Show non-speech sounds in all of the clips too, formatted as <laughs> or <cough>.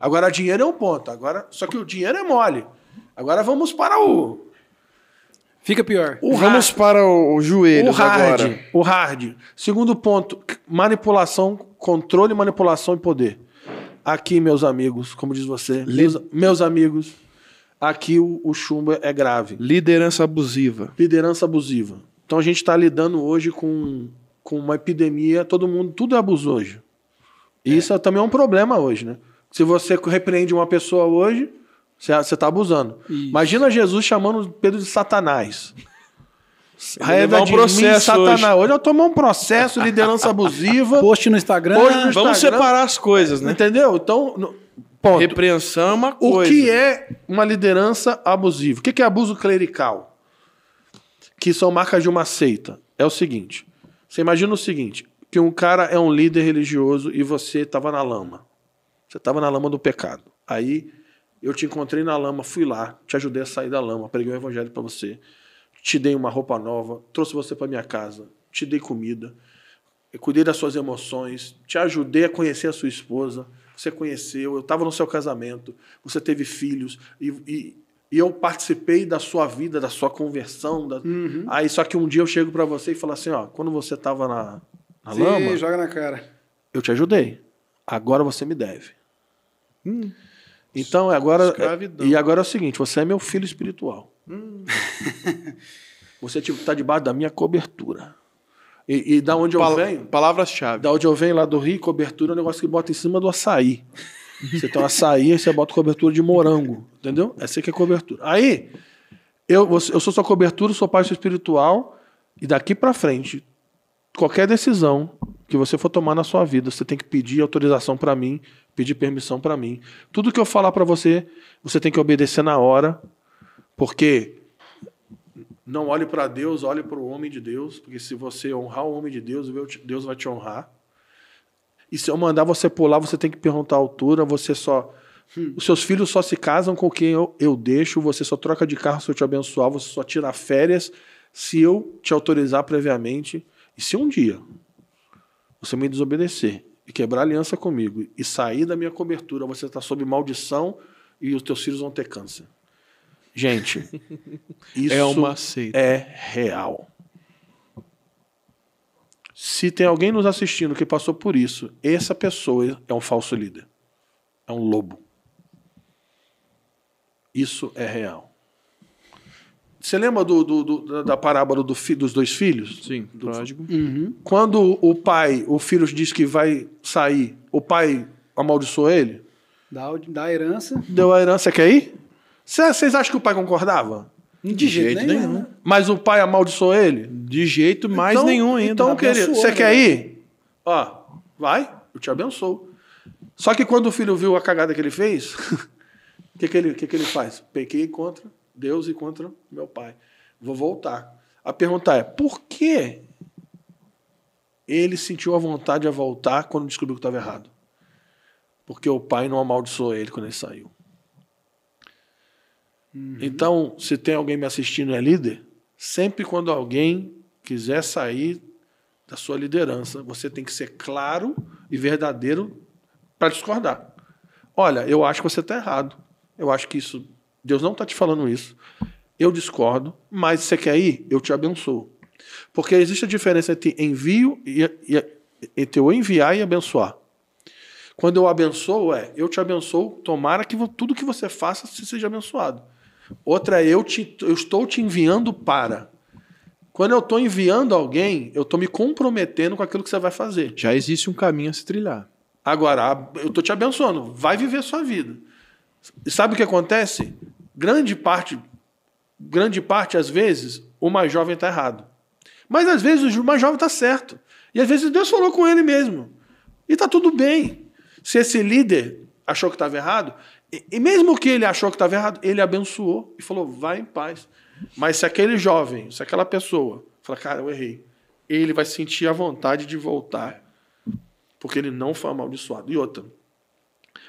Agora, dinheiro é um ponto. Agora, só que o dinheiro é mole. Agora vamos para o. Fica pior. O vamos hard. para o, o joelho agora. O hard. Segundo ponto, manipulação, controle, manipulação e poder. Aqui, meus amigos, como diz você, Li... meus, meus, amigos, aqui o, o chumbo é grave. Liderança abusiva. Liderança abusiva. Então a gente está lidando hoje com, com uma epidemia, todo mundo, tudo é abuso hoje. E é. isso também é um problema hoje, né? Se você repreende uma pessoa hoje, você está abusando. Isso. Imagina Jesus chamando Pedro de Satanás. Raiva um processo Satanás. Hoje. hoje eu tomei um processo, liderança <laughs> abusiva. Post no Instagram. Post no Instagram. Vamos separar as coisas, né? Entendeu? Então, ponto. Repreensão é uma coisa. O que é uma liderança abusiva? O que é abuso clerical? Que são marcas de uma seita. É o seguinte. Você imagina o seguinte, que um cara é um líder religioso e você estava na lama. Você estava na lama do pecado. Aí eu te encontrei na lama, fui lá, te ajudei a sair da lama, preguei o evangelho para você, te dei uma roupa nova, trouxe você para minha casa, te dei comida, cuidei das suas emoções, te ajudei a conhecer a sua esposa, você conheceu, eu estava no seu casamento, você teve filhos e, e, e, eu participei da sua vida, da sua conversão. Da... Uhum. Aí só que um dia eu chego para você e falo assim, ó, quando você estava na, na Sim, lama, joga na cara, eu te ajudei, agora você me deve. Hum. Então agora Escravidão. e agora é o seguinte, você é meu filho espiritual. Hum. você está tipo, tá debaixo da minha cobertura. E, e da onde eu venho? Palavras-chave. Da onde eu venho lá do Rio, cobertura é um negócio que bota em cima do açaí. Você tem um açaí, e você bota cobertura de morango, entendeu? Essa que é cobertura. Aí eu, eu sou sua cobertura, sou parte espiritual e daqui para frente qualquer decisão que você for tomar na sua vida, você tem que pedir autorização para mim pedir permissão para mim. Tudo que eu falar para você, você tem que obedecer na hora, porque não olhe para Deus, olhe para o homem de Deus, porque se você honrar o homem de Deus, Deus vai te honrar. E se eu mandar você pular, você tem que perguntar a altura, você só. Hum. Os seus filhos só se casam com quem eu, eu deixo, você só troca de carro se eu te abençoar, você só tira férias se eu te autorizar previamente. E se um dia você me desobedecer, e quebrar aliança comigo e sair da minha cobertura, você está sob maldição e os teus filhos vão ter câncer. Gente, <laughs> é isso é, uma seita. é real. Se tem alguém nos assistindo que passou por isso, essa pessoa é um falso líder. É um lobo. Isso é real. Você lembra do, do, do, da parábola fi, dos dois filhos? Sim, do pródigo. Uhum. Quando o pai, o filho diz que vai sair, o pai amaldiçoou ele? Dá, dá a herança. Deu a herança, quer ir? Vocês acham que o pai concordava? De, de jeito, jeito nenhum. nenhum. Né? Mas o pai amaldiçoou ele? De jeito mais então, nenhum ainda. Então, querido, você né? quer ir? Ó, vai, eu te abençoo. Só que quando o filho viu a cagada que ele fez, o <laughs> que, que, ele, que, que ele faz? Pequei contra Deus e contra meu pai. Vou voltar. A pergunta é: por que ele sentiu a vontade de voltar quando descobriu que estava errado? Porque o pai não amaldiçoou ele quando ele saiu. Uhum. Então, se tem alguém me assistindo e é líder, sempre quando alguém quiser sair da sua liderança, você tem que ser claro e verdadeiro para discordar. Olha, eu acho que você está errado. Eu acho que isso Deus não está te falando isso. Eu discordo, mas você quer ir? Eu te abençoo. Porque existe a diferença entre envio e, e entre eu enviar e abençoar. Quando eu abençoo, é eu te abençoo, tomara que tudo que você faça seja abençoado. Outra é eu, te, eu estou te enviando para. Quando eu estou enviando alguém, eu estou me comprometendo com aquilo que você vai fazer. Já existe um caminho a se trilhar. Agora, eu estou te abençoando, vai viver sua vida. Sabe o que acontece? Grande parte, grande parte às vezes, o mais jovem está errado. Mas às vezes o mais jovem está certo. E às vezes Deus falou com ele mesmo. E está tudo bem. Se esse líder achou que estava errado, e mesmo que ele achou que estava errado, ele abençoou e falou: vai em paz. Mas se aquele jovem, se aquela pessoa, fala, cara, eu errei, ele vai sentir a vontade de voltar, porque ele não foi amaldiçoado. E outra,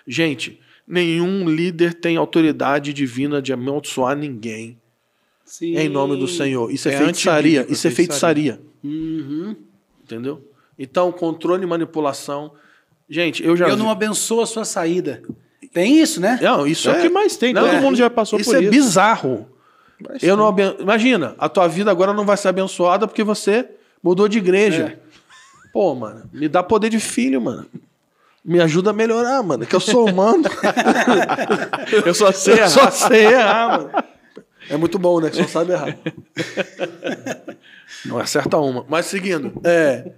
gente, nenhum líder tem autoridade divina de amaldiçoar ninguém. Sim. Em nome do Senhor. Isso é, é feitiçaria. Isso é feitiçaria. Uhum. Entendeu? Então, controle e manipulação. Gente, eu já. Eu vi. não abençoo a sua saída. Tem isso, né? Não, isso é, é o que mais tem. Não, Todo é. mundo já passou isso por é isso. Isso é bizarro. eu não aben... Imagina, a tua vida agora não vai ser abençoada porque você mudou de igreja. É. Pô, mano, me dá poder de filho, mano me ajuda a melhorar, mano. Que eu sou humano. <laughs> eu só sei errar. Eu só sei errar, mano. É muito bom, né? Que só sabe errar. Não acerta uma. Mas seguindo. É.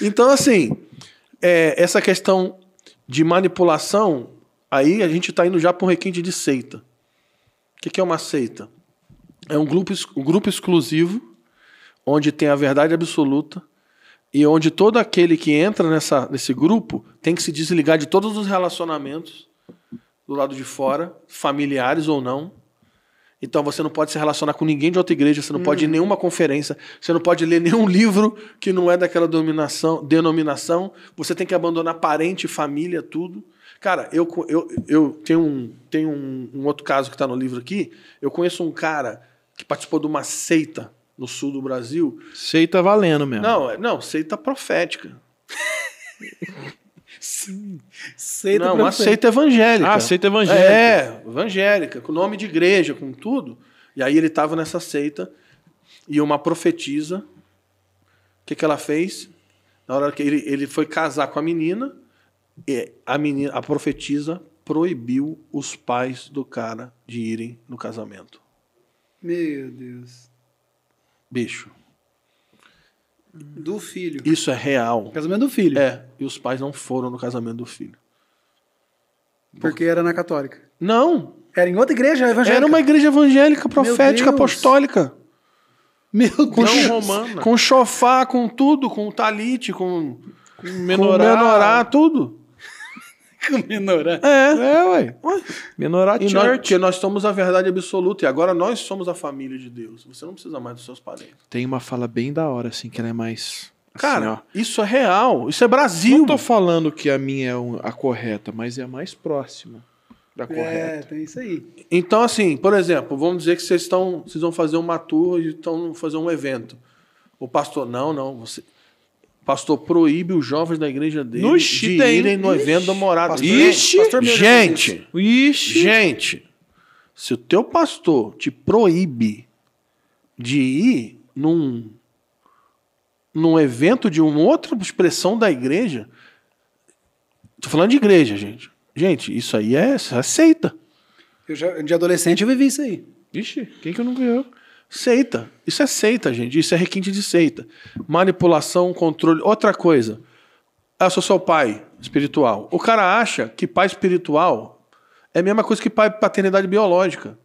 Então, assim, é, essa questão de manipulação, aí a gente está indo já para um requinte de seita. O que, que é uma seita? É um grupo, um grupo exclusivo, onde tem a verdade absoluta, e onde todo aquele que entra nessa, nesse grupo tem que se desligar de todos os relacionamentos do lado de fora, familiares ou não. Então você não pode se relacionar com ninguém de outra igreja, você não hum. pode ir uhum. nenhuma conferência, você não pode ler nenhum <laughs> livro que não é daquela denominação, você tem que abandonar parente, família, tudo. Cara, eu, eu, eu tenho, um, tenho um, um outro caso que está no livro aqui. Eu conheço um cara que participou de uma seita no sul do Brasil. Seita valendo mesmo. Não, é, não, seita profética. <laughs> Sim. Seita não, uma seita evangélica. Ah, seita evangélica. É, evangélica, com nome de igreja, com tudo. E aí ele estava nessa seita e uma profetisa, o que, que ela fez? Na hora que ele, ele foi casar com a menina, a menina, a profetisa proibiu os pais do cara de irem no casamento. Meu Deus bicho. Do filho. Isso é real. casamento do filho. É. E os pais não foram no casamento do filho. Porque Por... era na católica. Não. Era em outra igreja evangélica. Era uma igreja evangélica, profética, apostólica. Meu Deus. Com, não romana. com chofá, com tudo, com talite, com, com menorá, com menorá tudo. Menorá. É, é, ué. Menorá e Church. Nós, porque nós somos a verdade absoluta e agora nós somos a família de Deus. Você não precisa mais dos seus parentes. Tem uma fala bem da hora, assim, que ela é mais. Assim, Cara, isso é real. Isso é Brasil. Não tô falando que a minha é a correta, mas é a mais próxima da é, correta. É, tem isso aí. Então, assim, por exemplo, vamos dizer que vocês estão. Vocês vão fazer uma tour e estão fazer um evento. O pastor, não, não, você pastor proíbe os jovens da igreja dele no de irem no evento da morada. Pastor, Ixi, pastor gente, Ixi. gente, se o teu pastor te proíbe de ir num, num evento de uma outra expressão da igreja, tô falando de igreja, gente. Gente, isso aí é, aceita. É seita. Eu já, de adolescente eu vivi isso aí. Ixi, quem que eu não ganhei? Seita. Isso é seita, gente. Isso é requinte de seita. Manipulação, controle. Outra coisa. Eu sou seu pai espiritual. O cara acha que pai espiritual é a mesma coisa que pai paternidade biológica.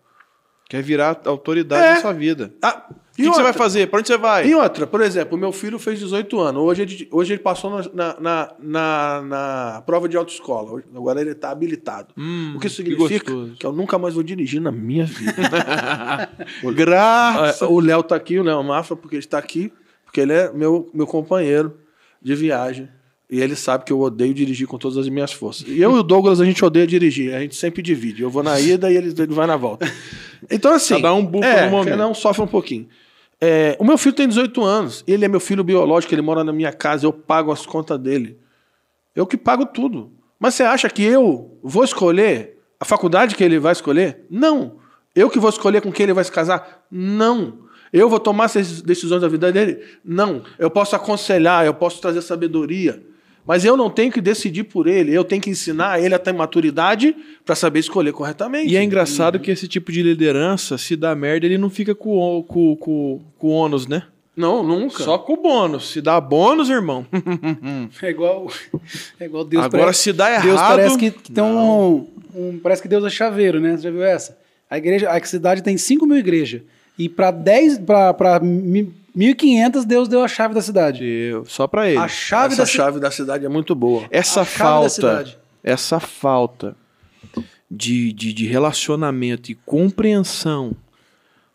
Quer virar autoridade é. na sua vida. Ah, o que, que você vai fazer? Para onde você vai? Em outra, por exemplo, meu filho fez 18 anos. Hoje ele, hoje ele passou na, na, na, na prova de autoescola. Agora ele está habilitado. Hum, o que significa que, que, eu nunca mais vou dirigir na minha vida. <laughs> Graças. É, é, o Léo está aqui, o Léo Mafra, porque ele está aqui, porque ele é meu, meu companheiro de viagem. E ele sabe que eu odeio dirigir com todas as minhas forças. E eu e o Douglas, a gente odeia dirigir, a gente sempre divide. Eu vou na ida e ele, vai na volta. Então, assim. Cada um bufa é, no momento. Cada um sofre um pouquinho. É, o meu filho tem 18 anos, ele é meu filho biológico, ele mora na minha casa, eu pago as contas dele. Eu que pago tudo. Mas você acha que eu vou escolher a faculdade que ele vai escolher? Não. Eu que vou escolher com quem ele vai se casar? Não. Eu vou tomar essas decisões da vida dele? Não. Eu posso aconselhar, eu posso trazer sabedoria. Mas eu não tenho que decidir por ele, eu tenho que ensinar ele a ter maturidade para saber escolher corretamente. E é engraçado que esse tipo de liderança, se dá merda, ele não fica com, com, com, com ônus, né? Não, nunca. Só com bônus. Se dá bônus, irmão. <laughs> é igual, é igual Deus. Agora parece, se dá errado. Deus parece que tem um, um, Parece que Deus é chaveiro, né? Você já viu essa? A igreja, a cidade tem 5 mil igrejas. E para 10, para 1500 Deus deu a chave da cidade. só para ele. A chave Essa da chave da cidade é muito boa. Essa a falta, essa falta de, de, de relacionamento e compreensão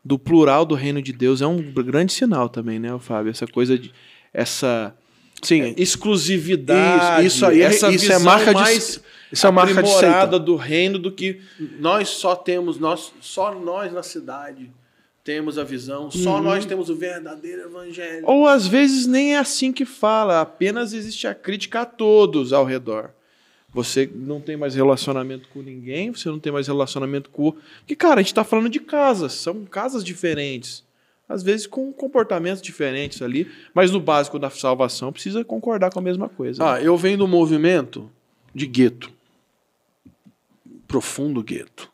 do plural do reino de Deus é um grande sinal também, né, Fábio? Essa coisa de essa Sim, exclusividade. É, isso, isso aí, essa isso é marca mais isso é marca de do reino do que nós só temos, nós só nós na cidade temos a visão, só uhum. nós temos o verdadeiro evangelho. Ou às vezes nem é assim que fala, apenas existe a crítica a todos ao redor. Você não tem mais relacionamento com ninguém, você não tem mais relacionamento com. Porque, cara, a gente está falando de casas, são casas diferentes. Às vezes com comportamentos diferentes ali, mas no básico da salvação precisa concordar com a mesma coisa. Né? Ah, né? eu venho do movimento de gueto profundo gueto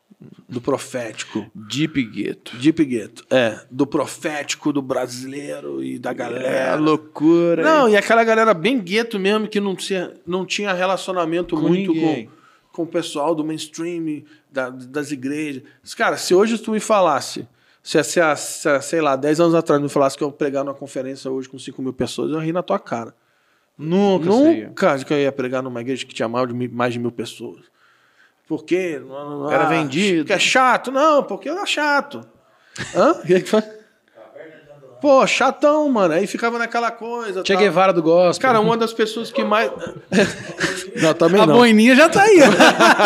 do profético. Deep Gueto. Deep Gueto, é. Do profético, do brasileiro e da é, galera. É, loucura. Não, hein? e aquela galera bem gueto mesmo, que não tinha, não tinha relacionamento com muito com, com o pessoal do mainstream, da, das igrejas. Cara, se hoje tu me falasse, se, se, se, sei lá, 10 anos atrás me falasse que eu pregar numa conferência hoje com 5 mil pessoas, eu ri na tua cara. Nunca, Nunca seria. que eu ia pregar numa igreja que tinha mais de, mais de mil pessoas. Porque. Não, era ah, vendido. Que é chato. Não, porque era chato. Hã? O que, é que foi? Pô, chatão, mano. Aí ficava naquela coisa. Che tal. Guevara do gospel. Cara, uma das pessoas que mais. <laughs> não, também a não. A boininha já tá aí.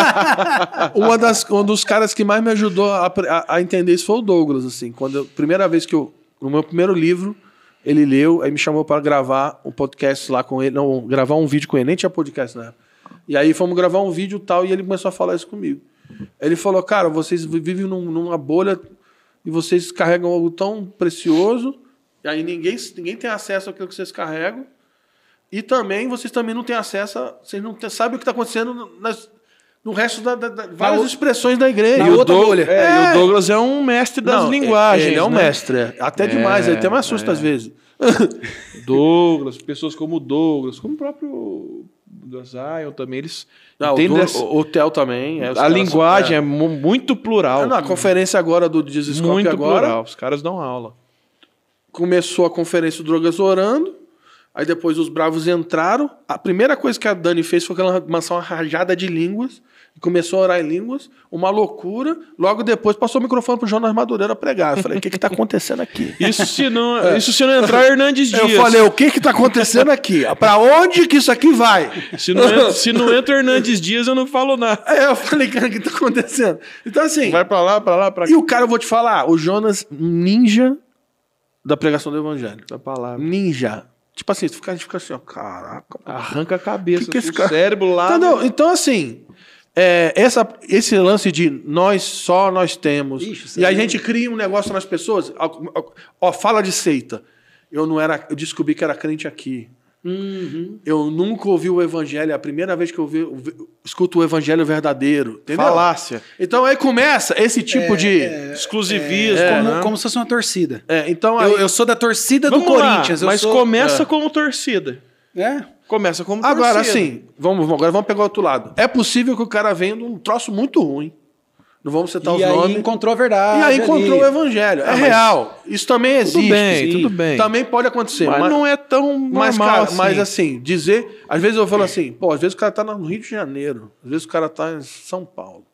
<laughs> uma das, um dos caras que mais me ajudou a, a, a entender isso foi o Douglas, assim. Quando eu, primeira vez que eu. No meu primeiro livro, ele leu, aí me chamou para gravar um podcast lá com ele. Não, gravar um vídeo com ele. Nem tinha podcast na época. E aí fomos gravar um vídeo tal e ele começou a falar isso comigo. Ele falou, cara, vocês vivem num, numa bolha e vocês carregam algo tão precioso e aí ninguém, ninguém tem acesso àquilo que vocês carregam e também vocês também não têm acesso, a, vocês não têm, sabem o que está acontecendo nas, no resto da, da, da tá várias expressões da igreja. E o, Douglas, é, é. o Douglas é um mestre das não, linguagens. Ele é um né? mestre, é, até é, demais, ele até me assusta às vezes. <laughs> Douglas, pessoas como o Douglas, como o próprio do Zion ah, também, eles não, ah, entendem... O, Theo também. É, a linguagem são, é. é. muito plural. Ah, não, a conferência agora do Desescope Muito agora, plural, os caras dão aula. Começou a conferência do Drogas Orando, aí depois os Bravos entraram. A primeira coisa que a Dani fez foi que ela lançou uma rajada de línguas e começou a orar em línguas, uma loucura. Logo depois passou o microfone pro Jonas Madureira pregar. Eu falei, o que que tá acontecendo aqui? Isso se não, é. isso se não entrar Hernandes Dias. Eu falei, o que que tá acontecendo aqui? Para onde que isso aqui vai? Se não, entra, se não entra Hernandes Dias, eu não falo nada. É, eu falei, cara, o que tá acontecendo? Então assim... Vai para lá, para lá, para cá. E o cara, eu vou te falar, o Jonas ninja da pregação do evangelho. Da palavra. Ninja. Tipo assim, a gente fica assim, ó, caraca. Arranca a cabeça, que que esse cara... cérebro lá... não, então assim é, essa, esse lance de nós só nós temos. Ixi, e a é gente cria um negócio nas pessoas. Ó, fala de seita. Eu não era. Eu descobri que era crente aqui. Uhum. Eu nunca ouvi o evangelho, é a primeira vez que eu, vi, escuto o evangelho verdadeiro. Entendeu? Falácia. Então aí começa esse tipo é, de. É, exclusivismo. É, como, né? como, se fosse uma torcida. É, então aí... eu, eu, sou da torcida do Corinthians. mas sou... começa é. como torcida. É. Começa como Agora, assim, vamos, agora vamos pegar o outro lado. É possível que o cara venda um troço muito ruim. Não vamos citar e os aí nomes. encontrou a verdade. E aí encontrou ali. o evangelho. É ah, real. Isso também existe. Tudo bem, tudo bem. Também pode acontecer. Mas, mas não é tão mas, normal cara, assim. Mas assim, dizer... Às vezes eu falo é. assim, pô, às vezes o cara tá no Rio de Janeiro. Às vezes o cara tá em São Paulo.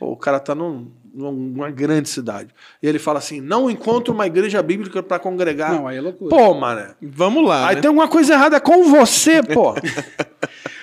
Pô, o cara tá no, uma grande cidade. E ele fala assim: não encontro uma igreja bíblica para congregar. Não, aí é loucura. Pô, mano, vamos lá. Aí né? tem alguma coisa errada com você, pô. <laughs>